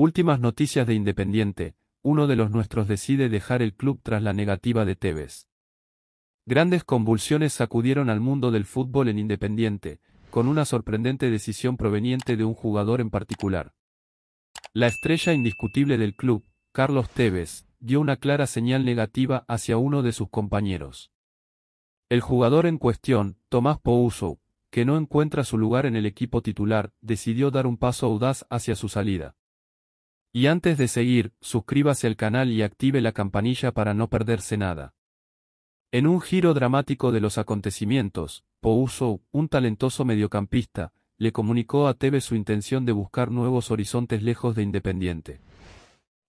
Últimas noticias de Independiente, uno de los nuestros decide dejar el club tras la negativa de Tevez. Grandes convulsiones sacudieron al mundo del fútbol en Independiente, con una sorprendente decisión proveniente de un jugador en particular. La estrella indiscutible del club, Carlos Tevez, dio una clara señal negativa hacia uno de sus compañeros. El jugador en cuestión, Tomás Pouso, que no encuentra su lugar en el equipo titular, decidió dar un paso audaz hacia su salida. Y antes de seguir, suscríbase al canal y active la campanilla para no perderse nada. En un giro dramático de los acontecimientos, Pouso, un talentoso mediocampista, le comunicó a TV su intención de buscar nuevos horizontes lejos de Independiente.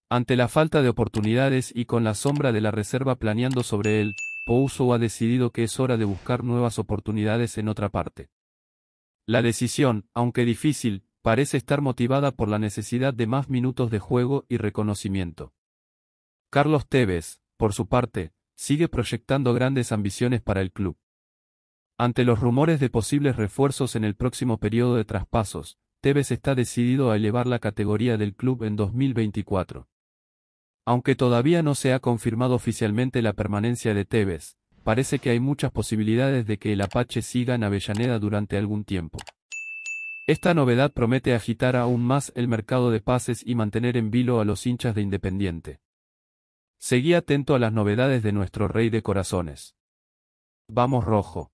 Ante la falta de oportunidades y con la sombra de la reserva planeando sobre él, Pouso ha decidido que es hora de buscar nuevas oportunidades en otra parte. La decisión, aunque difícil, parece estar motivada por la necesidad de más minutos de juego y reconocimiento. Carlos Tevez, por su parte, sigue proyectando grandes ambiciones para el club. Ante los rumores de posibles refuerzos en el próximo periodo de traspasos, Tevez está decidido a elevar la categoría del club en 2024. Aunque todavía no se ha confirmado oficialmente la permanencia de Tevez, parece que hay muchas posibilidades de que el Apache siga en Avellaneda durante algún tiempo. Esta novedad promete agitar aún más el mercado de pases y mantener en vilo a los hinchas de Independiente. Seguí atento a las novedades de nuestro rey de corazones. Vamos rojo.